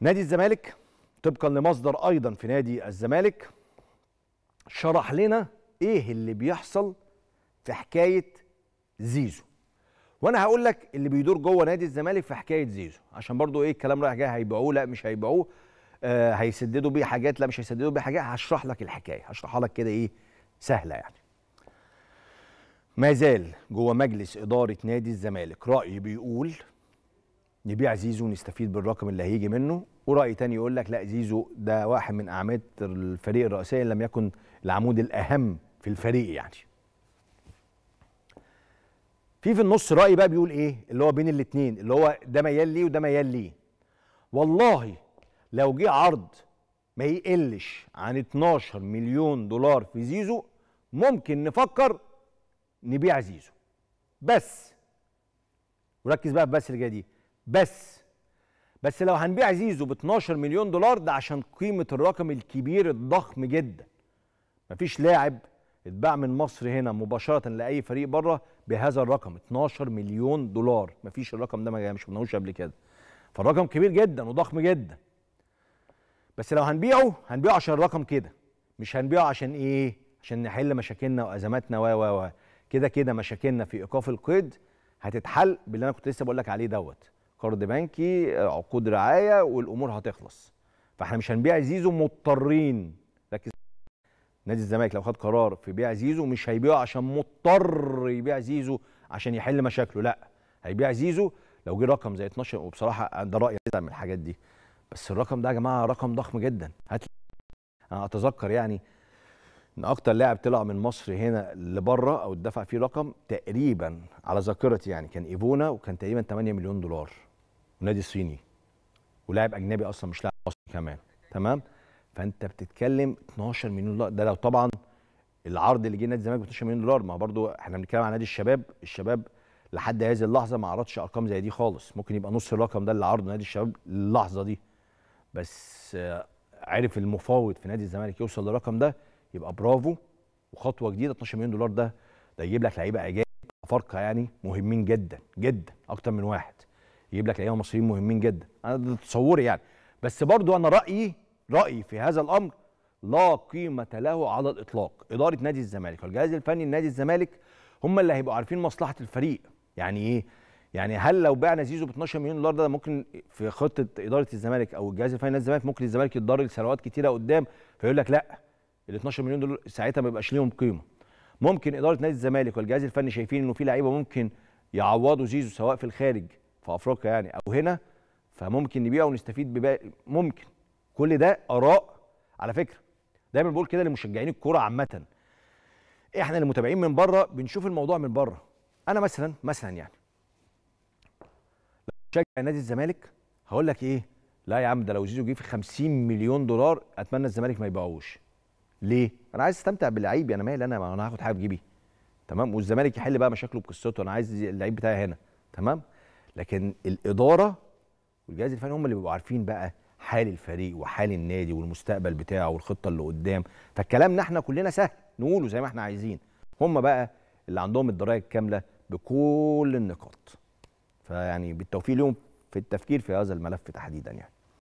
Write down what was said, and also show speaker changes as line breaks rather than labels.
نادي الزمالك طبقا لمصدر ايضا في نادي الزمالك شرح لنا ايه اللي بيحصل في حكايه زيزو وانا هقول لك اللي بيدور جوه نادي الزمالك في حكايه زيزو عشان برضو ايه الكلام رايح جاي هيبيعوه لا مش هيبيعوه آه هيسددوا بيه حاجات لا مش هيسددوا بيه حاجات هشرح لك الحكايه هشرحها لك كده ايه سهله يعني ما زال جوه مجلس اداره نادي الزمالك راي بيقول نبيع زيزو نستفيد بالرقم اللي هيجي منه وراي تاني يقول لك لا زيزو ده واحد من اعمده الفريق الرئيسيه لم يكن العمود الاهم في الفريق يعني في في النص راي بقى بيقول ايه اللي هو بين الاثنين اللي هو ده ميال ليه وده ميال ليه والله لو جه عرض ما يقلش عن 12 مليون دولار في زيزو ممكن نفكر نبيع زيزو بس وركز بقى في بس اللي جايه دي بس بس لو هنبيع زيزو ب 12 مليون دولار ده عشان قيمه الرقم الكبير الضخم جدا مفيش لاعب اتباع من مصر هنا مباشره لاي فريق بره بهذا الرقم 12 مليون دولار مفيش الرقم ده ما مش شفناهوش قبل كده فالرقم كبير جدا وضخم جدا بس لو هنبيعه هنبيعه عشان الرقم كده مش هنبيعه عشان ايه عشان نحل مشاكلنا وازماتنا و و و كده كده مشاكلنا في ايقاف القيد هتتحل باللي انا كنت لسه بقول لك عليه دوت قرض بنكي عقود آه، رعايه والامور هتخلص فاحنا مش هنبيع زيزو مضطرين ركز نادي الزمالك لو خد قرار في بيع زيزو مش هيبيعه عشان مضطر يبيع زيزو عشان يحل مشاكله لا هيبيع زيزو لو جه رقم زي 12 وبصراحه ده رايي من الحاجات دي بس الرقم ده يا جماعه رقم ضخم جدا هات انا اتذكر يعني ان اكتر لاعب طلع من مصر هنا لبره او اتدفع فيه رقم تقريبا على ذاكرتي يعني كان ايفونا وكان تقريبا 8 مليون دولار ونادي صيني ولاعب اجنبي اصلا مش لاعب مصري كمان تمام فانت بتتكلم 12 مليون دولار ده لو طبعا العرض اللي جه نادي الزمالك ب 12 مليون دولار ما برضو احنا بنتكلم عن نادي الشباب الشباب لحد هذه اللحظه ما عرضش ارقام زي دي خالص ممكن يبقى نص الرقم ده اللي عرضه نادي الشباب اللحظه دي بس عرف المفاوض في نادي الزمالك يوصل للرقم ده يبقى برافو وخطوه جديده 12 مليون دولار ده ده يجيب لك لعيبه اجانب افارقه يعني مهمين جدا جدا اكتر من واحد يجيب لك لعيبه مصريين مهمين جدا انا ده تصوري يعني بس برضو انا رايي رايي في هذا الامر لا قيمه له على الاطلاق اداره نادي الزمالك والجهاز الفني لنادي الزمالك هم اللي هيبقوا عارفين مصلحه الفريق يعني ايه يعني هل لو بعنا زيزو ب 12 مليون دولار ده ممكن في خطه اداره الزمالك او الجهاز الفني لنادي الزمالك ممكن الزمالك يتضرر لسنوات كتيره قدام فيقول لك لا ال 12 مليون دول ساعتها ما بيبقاش ليهم قيمه ممكن اداره نادي الزمالك والجهاز الفني شايفين انه في لعيبه ممكن يعوضوا زيزو سواء في الخارج في افريقيا يعني او هنا فممكن نبيع ونستفيد بباقي ممكن كل ده اراء على فكره دايما بقول كده لمشجعين الكوره عامه احنا المتابعين من بره بنشوف الموضوع من بره انا مثلا مثلا يعني لو نادي الزمالك هقول لك ايه لا يا عم ده لو زيزو جه في 50 مليون دولار اتمنى الزمالك ما يبيعوش ليه انا عايز استمتع باللعيب انا يعني مالي انا ما انا هاخد حاجه في جيبي تمام والزمالك يحل بقى مشاكله بقصته انا عايز اللعيب بتاعي هنا تمام لكن الاداره والجهاز الفني هم اللي بيبقوا عارفين بقى حال الفريق وحال النادي والمستقبل بتاعه والخطه اللي قدام فالكلام احنا كلنا سهل نقوله زي ما احنا عايزين هم بقى اللي عندهم الدرايه الكامله بكل النقاط فيعني بالتوفيق لهم في التفكير في هذا الملف تحديدا يعني